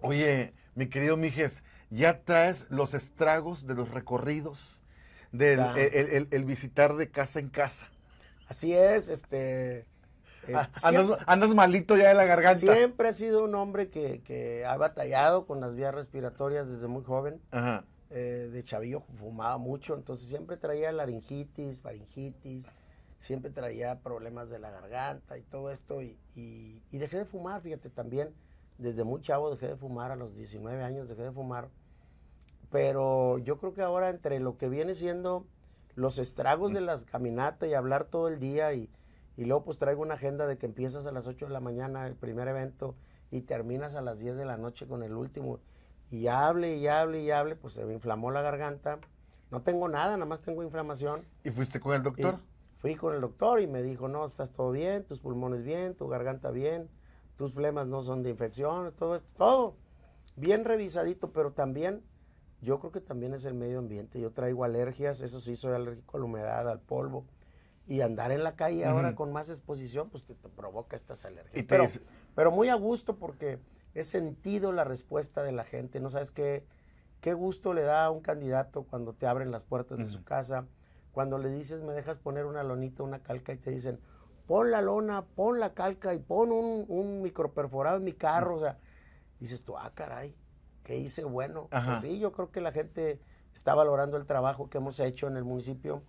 Oye, mi querido Mijes, ya traes los estragos de los recorridos, del el, visitar de casa en casa. Así es, este... Eh, ah, andas, malito ya de la garganta. Siempre ha sido un hombre que, ha batallado con las vías respiratorias desde muy joven. Eh, de chavillo fumaba mucho, entonces siempre traía laringitis, faringitis, siempre traía problemas de la garganta y todo esto. Y, y dejé de fumar, fíjate, también desde muy chavo dejé de fumar, a los 19 años dejé de fumar, pero yo creo que ahora entre lo que viene siendo los estragos de las caminatas y hablar todo el día y, y luego pues traigo una agenda de que empiezas a las 8 de la mañana el primer evento y terminas a las 10 de la noche con el último y hable y hable y hable, pues se me inflamó la garganta. No tengo nada, nada más tengo inflamación. ¿Y fuiste con el doctor? fui con el doctor y me dijo, no, estás todo bien, tus pulmones bien, tu garganta bien, tus flemas no son de infección, todo esto, todo bien revisadito, pero también yo creo que también es el medio ambiente. Yo traigo alergias, eso sí, soy alérgico a la humedad, al polvo. Y andar en la calle ahora con más exposición, pues te, provoca estas alergias. Pero, muy a gusto porque he sentido la respuesta de la gente. No sabes qué, qué gusto le da a un candidato cuando te abren las puertas de su casa, cuando le dices, me dejas poner una lonita, una calca y te dicen, pon la lona, pon la calca y pon un, un microperforado en mi carro. O sea, dices tú, ah, caray, ¿qué hice bueno? Pues sí, yo creo que la gente está valorando el trabajo que hemos hecho en el municipio,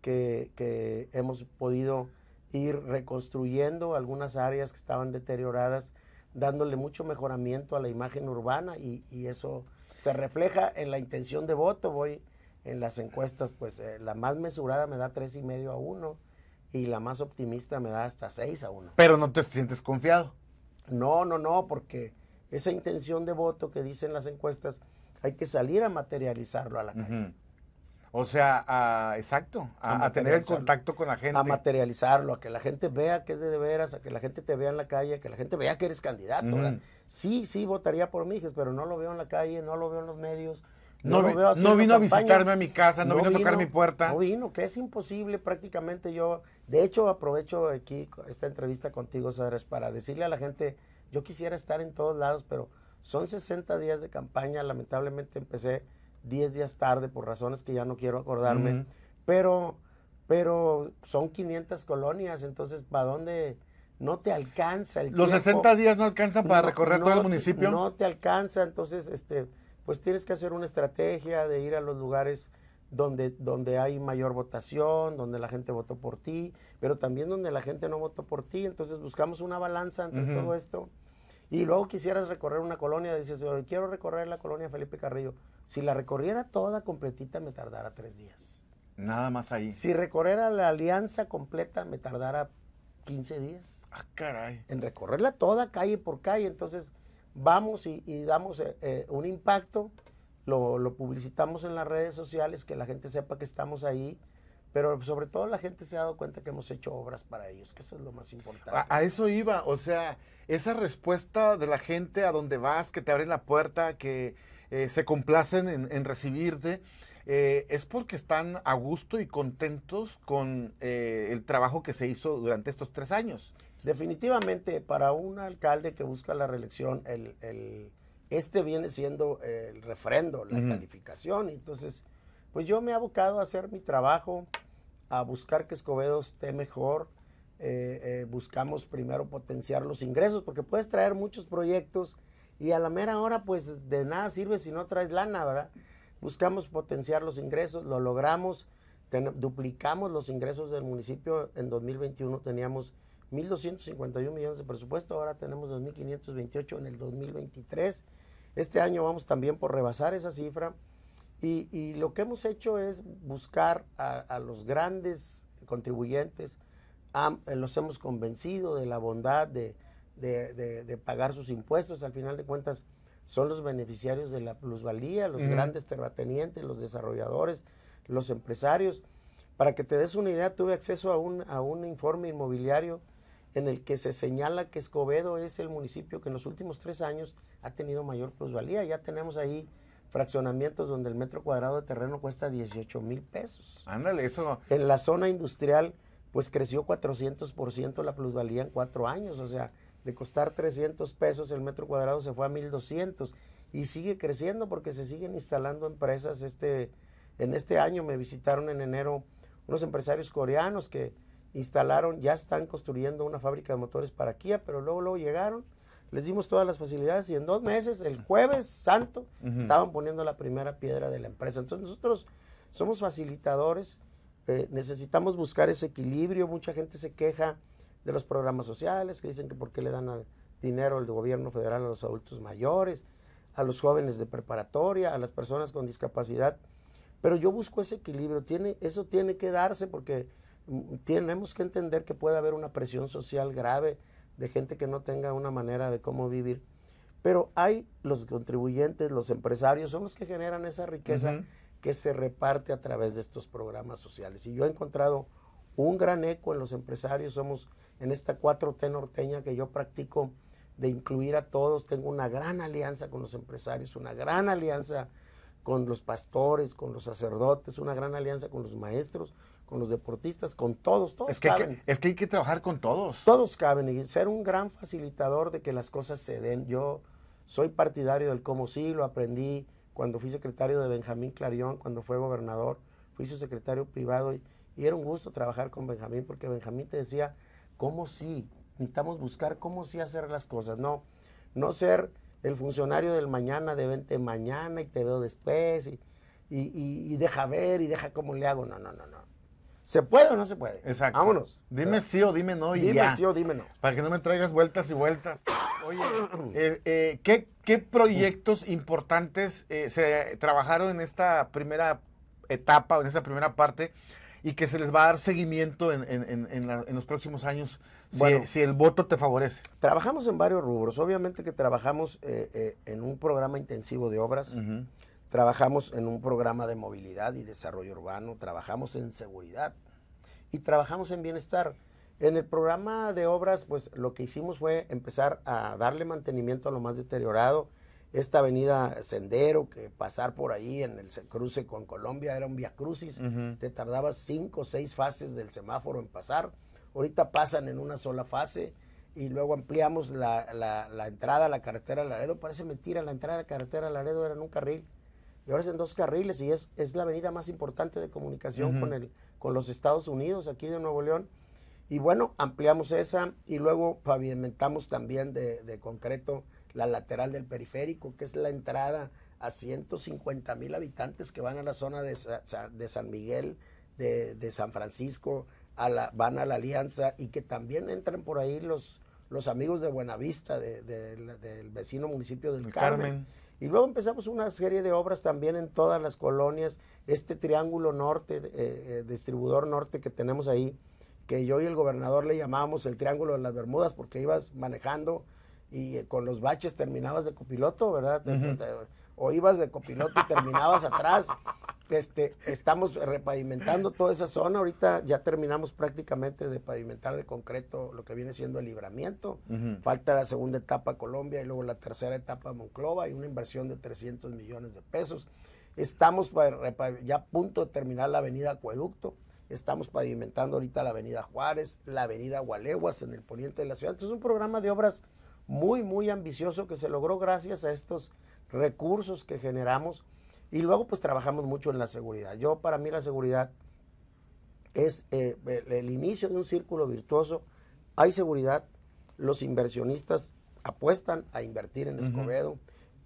que, hemos podido ir reconstruyendo algunas áreas que estaban deterioradas, dándole mucho mejoramiento a la imagen urbana y, eso se refleja en la intención de voto. Voy en las encuestas, pues eh, la más mesurada me da tres y medio a uno y la más optimista me da hasta 6 a 1. Pero no te sientes confiado. No, no, no, porque esa intención de voto que dicen las encuestas hay que salir a materializarlo a la calle. O sea, exacto, a, tener el contacto con la gente. A materializarlo, a que la gente vea que es de de veras, a que la gente te vea en la calle, a que la gente vea que eres candidato. Sí, sí, votaría por mí, pero no lo veo en la calle, no lo veo en los medios. No, no, no vino a visitarme a mi casa, no, vino, a tocar mi puerta. No vino, que es imposible prácticamente yo de hecho, aprovecho aquí esta entrevista contigo, Sadres, para decirle a la gente, yo quisiera estar en todos lados, pero son 60 días de campaña, lamentablemente empecé 10 días tarde por razones que ya no quiero acordarme, pero, pero son 500 colonias, entonces, ¿para dónde? No te alcanza el ¿Los 60 días no alcanzan para recorrer todo el municipio? No te alcanza, entonces, este, pues tienes que hacer una estrategia de ir a los lugares donde, donde hay mayor votación, donde la gente votó por ti, pero también donde la gente no votó por ti. Entonces buscamos una balanza entre todo esto. Y luego quisieras recorrer una colonia, dices, quiero recorrer la colonia Felipe Carrillo. Si la recorriera toda completita me tardara tres días. Nada más ahí. Si recorriera la alianza completa me tardara 15 días. Ah, caray. En recorrerla toda, calle por calle. Entonces vamos y, damos eh, eh, un impacto lo, lo, publicitamos en las redes sociales, que la gente sepa que estamos ahí, pero sobre todo la gente se ha dado cuenta que hemos hecho obras para ellos, que eso es lo más importante. A, eso iba, o sea, esa respuesta de la gente a donde vas, que te abren la puerta, que eh, se complacen en, recibirte. Eh, es porque están a gusto y contentos con eh, el trabajo que se hizo durante estos tres años. Definitivamente, para un alcalde que busca la reelección, el este viene siendo eh, el refrendo, la calificación. Entonces, pues yo me he abocado a hacer mi trabajo, a buscar que Escobedo esté mejor. Eh, eh, buscamos primero potenciar los ingresos, porque puedes traer muchos proyectos y a la mera hora, pues de nada sirve si no traes lana, ¿verdad? Buscamos potenciar los ingresos, lo logramos, duplicamos los ingresos del municipio. En 2021 teníamos 1.251 millones de presupuesto, ahora tenemos 2.528 en el 2023. Este año vamos también por rebasar esa cifra y, lo que hemos hecho es buscar a, los grandes contribuyentes, eh, los hemos convencido de la bondad de, pagar sus impuestos. Al final de cuentas, son los beneficiarios de la plusvalía, los grandes terratenientes, los desarrolladores, los empresarios. Para que te des una idea, tuve acceso a un informe inmobiliario en el que se señala que Escobedo es el municipio que en los últimos tres años ha tenido mayor plusvalía. Ya tenemos ahí fraccionamientos donde el metro cuadrado de terreno cuesta 18 mil pesos. Ándale, eso. En la zona industrial, pues creció 400% la plusvalía en cuatro años. O sea, de costar 300 pesos el metro cuadrado se fue a 1200 y sigue creciendo porque se siguen instalando empresas. Este, en este año me visitaron en enero unos empresarios coreanos que instalaron, ya están construyendo una fábrica de motores para Kia, pero luego, luego llegaron, les dimos todas las facilidades y en dos meses, el jueves santo, estaban poniendo la primera piedra de la empresa. Entonces nosotros somos facilitadores, eh, necesitamos buscar ese equilibrio, mucha gente se queja de los programas sociales, que dicen que por qué le dan dinero al gobierno federal a los adultos mayores, a los jóvenes de preparatoria, a las personas con discapacidad. Pero yo busco ese equilibrio, tiene, eso tiene que darse porque tenemos que entender que puede haber una presión social grave de gente que no tenga una manera de cómo vivir. Pero hay los contribuyentes, los empresarios, son los que generan esa riqueza que se reparte a través de estos programas sociales. Y yo he encontrado un gran eco en los empresarios. Somos en esta 4T norteña que yo practico de incluir a todos. Tengo una gran alianza con los empresarios, una gran alianza con los pastores, con los sacerdotes, una gran alianza con los maestros, con los deportistas, con todos, todos. Es que, caben. es que hay que trabajar con todos. Todos caben y ser un gran facilitador de que las cosas se den. Yo soy partidario del cómo sí, lo aprendí cuando fui secretario de Benjamín Clarión, cuando fue gobernador, fui su secretario privado y, era un gusto trabajar con Benjamín porque Benjamín te decía cómo sí, necesitamos buscar cómo sí hacer las cosas, no, no ser el funcionario del mañana de vente mañana y te veo después y deja ver y deja cómo le hago, no, no, no, no ¿Se puede o no se puede? Exacto. Vámonos. Dime sí o dime no dime sí o dime no. Para que no me traigas vueltas y vueltas. Oye, eh, eh, ¿qué, proyectos importantes eh, se trabajaron en esta primera etapa, en esta primera parte, y que se les va a dar seguimiento en, los próximos años si, el voto te favorece? Trabajamos en varios rubros. Obviamente que trabajamos en un programa intensivo de obras. Trabajamos en un programa de movilidad y desarrollo urbano, trabajamos en seguridad y trabajamos en bienestar. En el programa de obras, pues lo que hicimos fue empezar a darle mantenimiento a lo más deteriorado. Esta avenida Sendero, que pasar por ahí en el cruce con Colombia era un viacrucis, crucis, te tardabas cinco o seis fases del semáforo en pasar. Ahorita pasan en una sola fase y luego ampliamos la, la, la entrada a la carretera Laredo. Parece mentira, la entrada a la carretera Laredo era en un carril y ahora es en dos carriles y es, la avenida más importante de comunicación con, el, con los Estados Unidos, aquí de Nuevo León. Y bueno, ampliamos esa y luego pavimentamos también de, concreto la lateral del periférico, que es la entrada a 150 mil habitantes que van a la zona de, San Miguel, de, San Francisco, van a la Alianza y que también entran por ahí los, los amigos de Buenavista, del vecino municipio del Carmen y luego empezamos una serie de obras también en todas las colonias, este triángulo norte, eh, eh, distribuidor norte que tenemos ahí, que yo y el gobernador le llamábamos el triángulo de las Bermudas porque ibas manejando y eh, con los baches terminabas de copiloto, ¿verdad? o ibas de copiloto y terminabas atrás. Este, estamos repavimentando toda esa zona. Ahorita ya terminamos prácticamente de pavimentar de concreto lo que viene siendo el libramiento. Falta la segunda etapa Colombia y luego la tercera etapa Monclova y una inversión de 300 millones de pesos. Estamos ya a punto de terminar la avenida Acueducto. Estamos pavimentando ahorita la avenida Juárez, la avenida Gualeguas en el poniente de la ciudad. entonces es un programa de obras muy, muy ambicioso que se logró gracias a estos recursos que generamos y luego pues trabajamos mucho en la seguridad. Yo para mí la seguridad es eh, el, inicio de un círculo virtuoso. Hay seguridad, los inversionistas apuestan a invertir en Escobedo,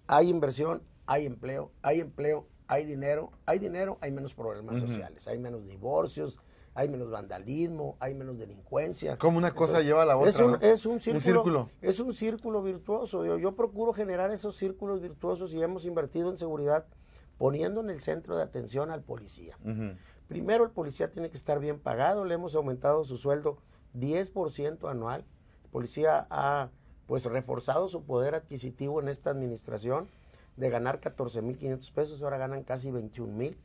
hay inversión, hay empleo, hay empleo, hay dinero, hay dinero, hay menos problemas sociales, hay menos divorcios, hay menos vandalismo, hay menos delincuencia. Como una cosa lleva a la otra. Es un, círculo, Es un círculo virtuoso. Yo, procuro generar esos círculos virtuosos y hemos invertido en seguridad poniendo en el centro de atención al policía. Primero, el policía tiene que estar bien pagado, le hemos aumentado su sueldo 10% anual. El policía ha pues reforzado su poder adquisitivo en esta administración de ganar 14.500 pesos, ahora ganan casi 21.000.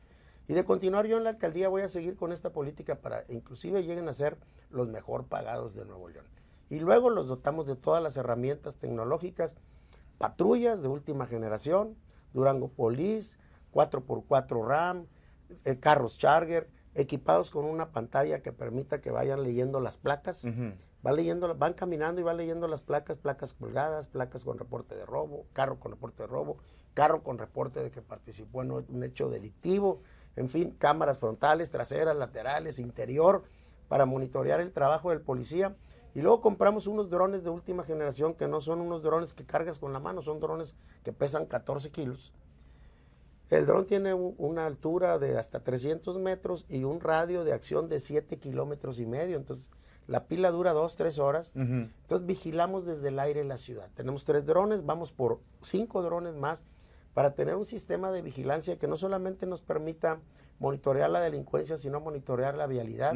Y de continuar yo en la alcaldía voy a seguir con esta política para inclusive lleguen a ser los mejor pagados de Nuevo León. Y luego los dotamos de todas las herramientas tecnológicas, patrullas de última generación, Durango Police, 4x4 RAM, eh, carros Charger, equipados con una pantalla que permita que vayan leyendo las placas. va leyendo, van caminando y van leyendo las placas, placas colgadas, placas con reporte de robo, carro con reporte de robo, carro con reporte de que participó en un hecho delictivo en fin, cámaras frontales, traseras, laterales, interior, para monitorear el trabajo del policía. Y luego compramos unos drones de última generación que no son unos drones que cargas con la mano, son drones que pesan 14 kilos. El dron tiene una altura de hasta 300 metros y un radio de acción de 7 kilómetros y medio. Entonces, la pila dura 2, 3 horas. Entonces, vigilamos desde el aire la ciudad. Tenemos tres drones, vamos por cinco drones más para tener un sistema de vigilancia que no solamente nos permita monitorear la delincuencia, sino monitorear la vialidad.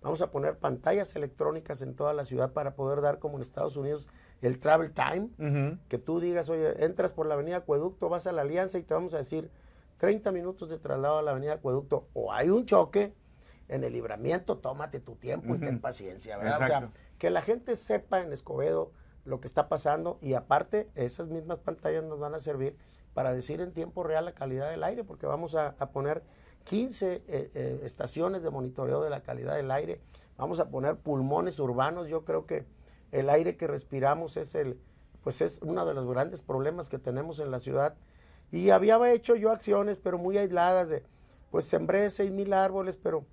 Vamos a poner pantallas electrónicas en toda la ciudad para poder dar, como en Estados Unidos, el travel time, que tú digas, oye, entras por la avenida Acueducto, vas a la Alianza y te vamos a decir 30 minutos de traslado a la avenida Acueducto, o hay un choque, en el libramiento tómate tu tiempo y ten paciencia, ¿verdad? O sea, que la gente sepa en Escobedo lo que está pasando y aparte esas mismas pantallas nos van a servir para decir en tiempo real la calidad del aire, porque vamos a, poner 15 eh, eh, estaciones de monitoreo de la calidad del aire, vamos a poner pulmones urbanos, yo creo que el aire que respiramos es el pues es uno de los grandes problemas que tenemos en la ciudad y había hecho yo acciones pero muy aisladas de pues sembré seis mil árboles pero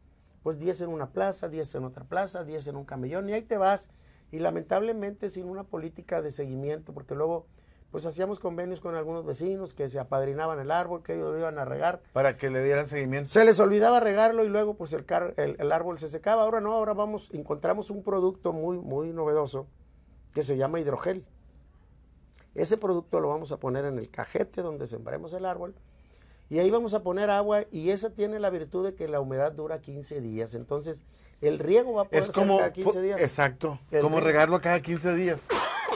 pues 10 en una plaza, 10 en otra plaza, 10 en un camellón y ahí te vas y lamentablemente sin una política de seguimiento porque luego pues hacíamos convenios con algunos vecinos que se apadrinaban el árbol, que ellos lo iban a regar. Para que le dieran seguimiento. Se les olvidaba regarlo y luego pues el, el, árbol se secaba. Ahora no, ahora vamos, encontramos un producto muy, muy novedoso que se llama hidrogel. Ese producto lo vamos a poner en el cajete donde sembremos el árbol y ahí vamos a poner agua y esa tiene la virtud de que la humedad dura 15 días. Entonces el riego va a poder es como, 15 días. Exacto, como regarlo cada 15 días.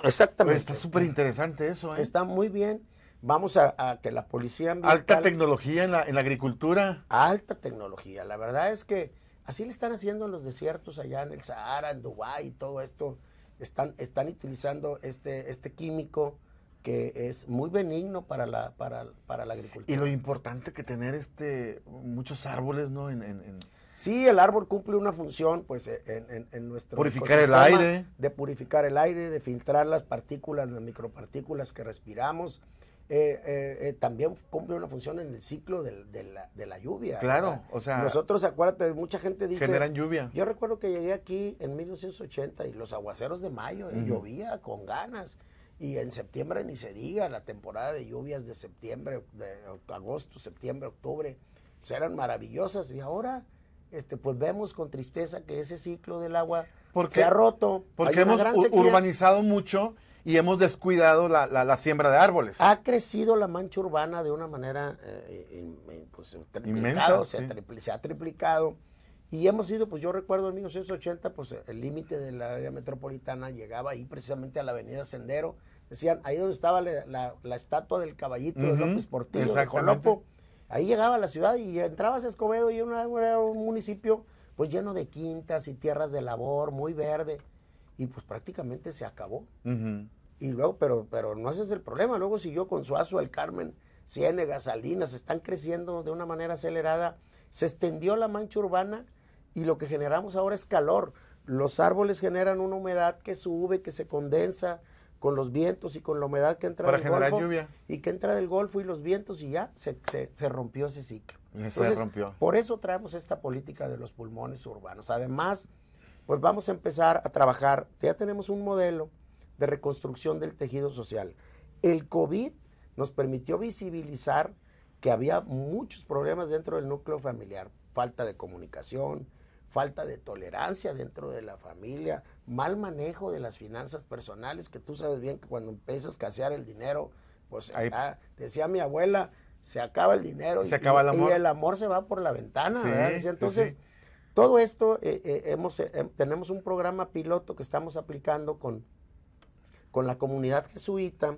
Exactamente. Está súper interesante eso. ¿eh? Está muy bien. Vamos a, que la policía Alta tecnología en la, en la agricultura. Alta tecnología. La verdad es que así le están haciendo en los desiertos allá en el Sahara, en Dubái y todo esto. Están, están utilizando este, este químico que es muy benigno para la, para, para la agricultura. Y lo importante que tener este, muchos árboles, ¿no? en Sí, el árbol cumple una función, pues, e, en, nuestro. Purificar el aire. De purificar el aire, de filtrar las partículas, las micropartículas que respiramos. Eh, eh, eh, también cumple una función en el ciclo de, la, lluvia. Claro, o sea. Nosotros, acuérdate, mucha gente dice. Generan lluvia. Yo recuerdo que llegué aquí en 1980 y los aguaceros de mayo, llovía con ganas. Y en septiembre ni se diga, la temporada de lluvias de septiembre, de agosto, septiembre, octubre, pues, eran maravillosas. Y ahora este, pues vemos con tristeza que ese ciclo del agua se ha roto. Porque hemos urbanizado mucho y hemos descuidado la, siembra de árboles. Ha crecido la mancha urbana de una manera Inmensa, se, ha triplicado. Y hemos ido, pues yo recuerdo en 1980, pues el límite de la área metropolitana llegaba ahí precisamente a la avenida Sendero. Decían, ahí donde estaba la, estatua del caballito de López Portillo, Ahí llegaba la ciudad y entrabas a Escobedo y era un municipio pues lleno de quintas y tierras de labor, muy verde. Y pues prácticamente se acabó. Y luego, pero, pero no ese es el problema. Luego siguió con Suazo, el Carmen, Ciénegas, Salinas, están creciendo de una manera acelerada. Se extendió la mancha urbana y lo que generamos ahora es calor. Los árboles generan una humedad que sube, que se condensa, con los vientos y con la humedad que entra Para del golfo, lluvia. Y que entra del golfo y los vientos y ya se, rompió ese ciclo. rompió. Por eso traemos esta política de los pulmones urbanos. Además, pues vamos a empezar a trabajar, ya tenemos un modelo de reconstrucción del tejido social. El COVID nos permitió visibilizar que había muchos problemas dentro del núcleo familiar, falta de comunicación, falta de tolerancia dentro de la familia, mal manejo de las finanzas personales, que tú sabes bien que cuando empiezas a escasear el dinero, pues decía mi abuela, se acaba el dinero y, el amor. se va por la ventana. Entonces, todo esto, eh, eh, hemos, eh, em, tenemos un programa piloto que estamos aplicando con, con la comunidad jesuita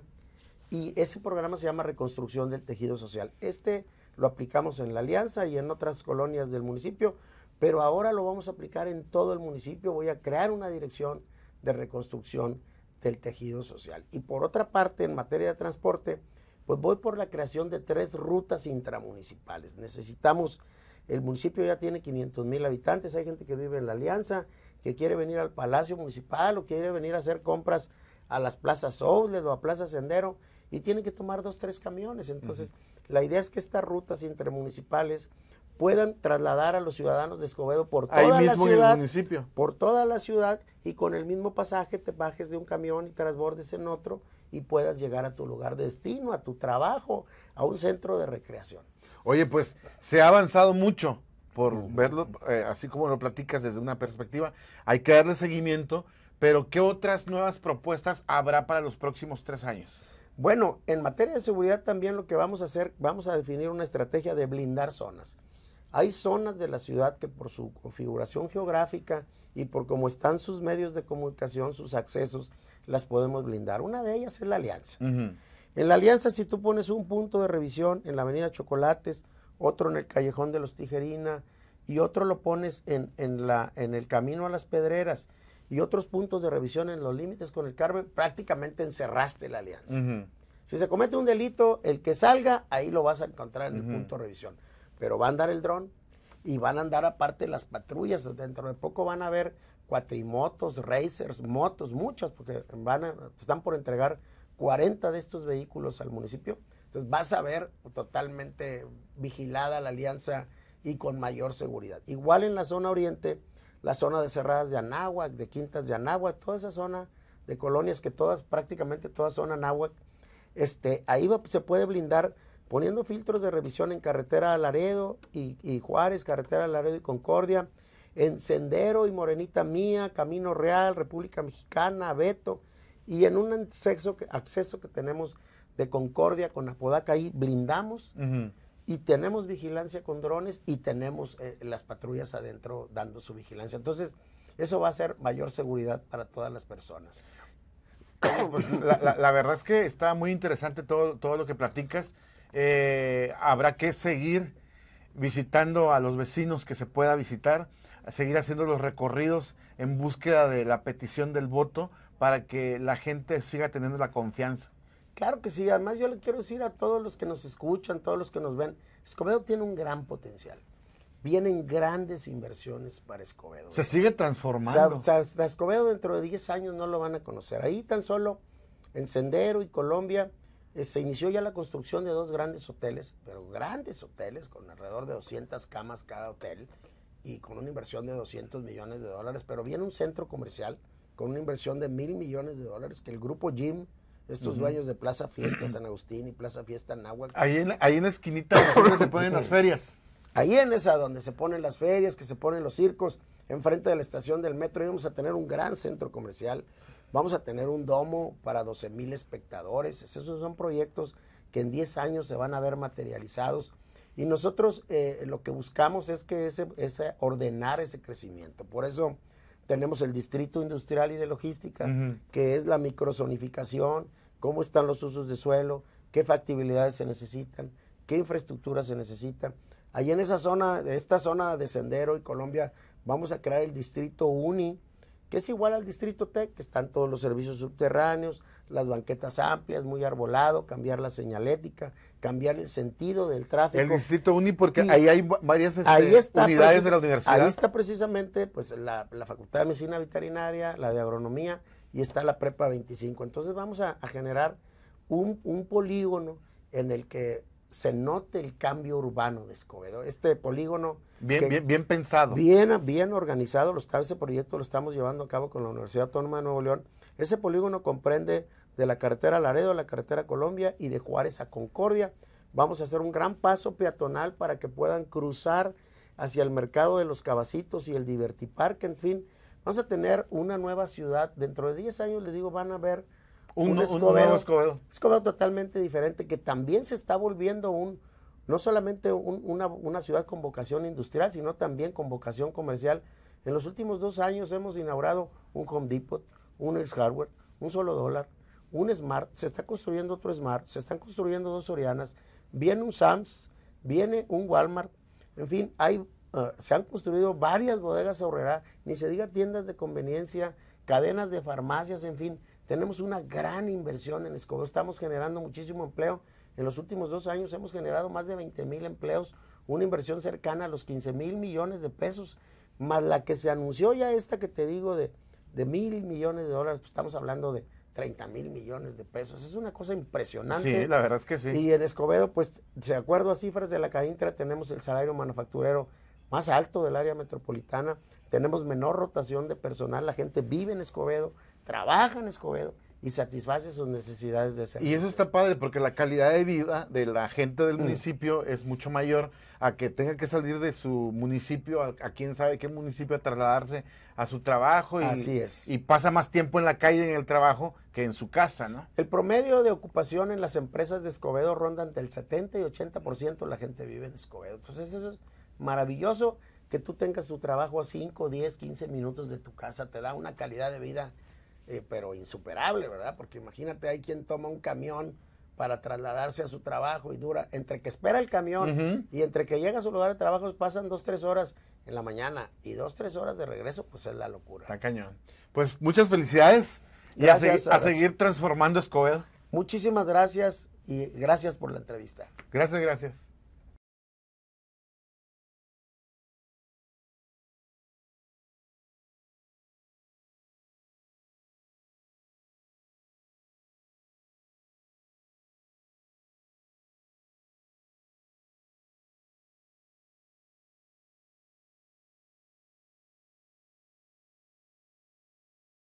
y ese programa se llama Reconstrucción del Tejido Social. Este lo aplicamos en la Alianza y en otras colonias del municipio pero ahora lo vamos a aplicar en todo el municipio. Voy a crear una dirección de reconstrucción del tejido social. Y por otra parte, en materia de transporte, pues voy por la creación de tres rutas intramunicipales. Necesitamos, el municipio ya tiene 500 mil habitantes, hay gente que vive en la Alianza, que quiere venir al Palacio Municipal o quiere venir a hacer compras a las plazas Outlet o a Plaza Sendero y tienen que tomar dos, tres camiones. Entonces, la idea es que estas rutas intramunicipales puedan trasladar a los ciudadanos de Escobedo por toda la ciudad, por toda la ciudad y con el mismo pasaje te bajes de un camión y transbordes en otro y puedas llegar a tu lugar destino, a tu trabajo, a un centro de recreación. Oye, pues se ha avanzado mucho por verlo, eh, así como lo platicas desde una perspectiva. Hay que darle seguimiento, pero ¿qué otras nuevas propuestas habrá para los próximos tres años? Bueno, en materia de seguridad también lo que vamos a hacer, vamos a definir una estrategia de blindar zonas. Hay zonas de la ciudad que por su configuración geográfica y por cómo están sus medios de comunicación, sus accesos, las podemos blindar. Una de ellas es la alianza. En la alianza, si tú pones un punto de revisión en la Avenida Chocolates, otro en el Callejón de los Tijerina y otro lo pones en, en, el Camino a las Pedreras y otros puntos de revisión en los límites con el Carmen, prácticamente encerraste la alianza. Si se comete un delito, el que salga, ahí lo vas a encontrar en el punto de revisión pero va a andar el dron y van a andar aparte las patrullas. Dentro de poco van a ver cuatrimotos, racers, motos, muchas, porque van a, están por entregar 40 de estos vehículos al municipio. Entonces vas a ver totalmente vigilada la alianza y con mayor seguridad. Igual en la zona oriente, la zona de Cerradas de Anáhuac, de Quintas de Anáhuac, toda esa zona de colonias que todas, prácticamente todas son Anáhuac, este, ahí se puede blindar poniendo filtros de revisión en carretera Laredo y, Juárez, carretera Laredo y Concordia, en Sendero y Morenita Mía, Camino Real, República Mexicana, Beto, y en un acceso que, acceso que tenemos de Concordia con Apodaca, ahí blindamos. Y tenemos vigilancia con drones y tenemos eh, las patrullas adentro dando su vigilancia. Entonces, eso va a ser mayor seguridad para todas las personas. Pues, la, verdad es que está muy interesante todo, todo lo que platicas. Eh, habrá que seguir visitando a los vecinos que se pueda visitar, seguir haciendo los recorridos en búsqueda de la petición del voto para que la gente siga teniendo la confianza. Claro que sí, además yo le quiero decir a todos los que nos escuchan, todos los que nos ven, Escobedo tiene un gran potencial. Vienen grandes inversiones para Escobedo. Se ¿eh? sigue transformando. Escobedo dentro de 10 años no lo van a conocer. Ahí tan solo en Sendero y Colombia eh, se inició ya la construcción de dos grandes hoteles, pero grandes hoteles, con alrededor de 200 camas cada hotel y con una inversión de 200 millones de dólares, pero viene un centro comercial con una inversión de mil millones de dólares que el grupo Jim, estos dueños de Plaza Fiesta San Agustín y Plaza Fiesta Nahuatl... Ahí en, ahí en la esquinita donde se ponen las ferias. Ahí en esa donde se ponen las ferias, que se ponen los circos, enfrente de la estación del metro íbamos a tener un gran centro comercial Vamos a tener un domo para 12 mil espectadores. Esos son proyectos que en 10 años se van a ver materializados. Y nosotros eh, lo que buscamos es que ese, ordenar ese crecimiento. Por eso tenemos el Distrito Industrial y de Logística, que es la microzonificación, cómo están los usos de suelo, qué factibilidades se necesitan, qué infraestructura se necesita. Allí en esa zona, esta zona de Sendero y Colombia, vamos a crear el Distrito UNI, que es igual al Distrito T, que están todos los servicios subterráneos, las banquetas amplias, muy arbolado, cambiar la señalética, cambiar el sentido del tráfico. El Distrito Uni, porque ahí hay varias este, unidades de la universidad. Ahí está precisamente pues, la, Facultad de Medicina Veterinaria, la de Agronomía y está la Prepa 25. Entonces vamos a, generar un, un polígono en el que se note el cambio urbano de Escobedo. Este polígono. Bien, bien, bien pensado. Bien, bien organizado. Lo ese proyecto lo estamos llevando a cabo con la Universidad Autónoma de Nuevo León. Ese polígono comprende de la carretera Laredo a la carretera Colombia y de Juárez a Concordia. Vamos a hacer un gran paso peatonal para que puedan cruzar hacia el mercado de los cabacitos y el divertiparque, en fin. Vamos a tener una nueva ciudad. Dentro de 10 años, les digo, van a ver un, Escobedo, totalmente diferente, que también se está volviendo un, no solamente una, ciudad con vocación industrial, sino también con vocación comercial. En los últimos dos años hemos inaugurado un Home Depot, un Ex Hardware, un solo dólar, un Smart, se está construyendo otro Smart, se están construyendo dos Sorianas, viene un Sams, viene un Walmart, en fin, hay, eh, se han construido varias bodegas ahorrera, ni se diga tiendas de conveniencia, cadenas de farmacias, en fin, tenemos una gran inversión en Escobedo, estamos generando muchísimo empleo. En los últimos dos años hemos generado más de 20 mil empleos, una inversión cercana a los 15 mil millones de pesos, más la que se anunció ya esta que te digo de, de mil millones de dólares, pues estamos hablando de 30 mil millones de pesos. Es una cosa impresionante. Sí, la verdad es que sí. Y en Escobedo, pues, de acuerdo a cifras de la Cadintra, tenemos el salario manufacturero más alto del área metropolitana, tenemos menor rotación de personal, la gente vive en Escobedo, trabaja en Escobedo y satisface sus necesidades de servicio. Y eso está padre porque la calidad de vida de la gente del mm. municipio es mucho mayor a que tenga que salir de su municipio a, quién sabe qué municipio a trasladarse a su trabajo y, y pasa más tiempo en la calle en el trabajo que en su casa, ¿no? El promedio de ocupación en las empresas de Escobedo ronda entre el 70 y 80% de la gente vive en Escobedo. Entonces eso es maravilloso que tú tengas tu trabajo a 5, 10, 15 minutos de tu casa, te da una calidad de vida eh, pero insuperable, ¿verdad? Porque imagínate, hay quien toma un camión para trasladarse a su trabajo y dura, entre que espera el camión y entre que llega a su lugar de trabajo pasan dos, tres horas en la mañana y dos, tres horas de regreso, pues es la locura. Está cañón. Pues muchas felicidades y a, a seguir transformando Escobedo. Muchísimas gracias y gracias por la entrevista. Gracias, gracias.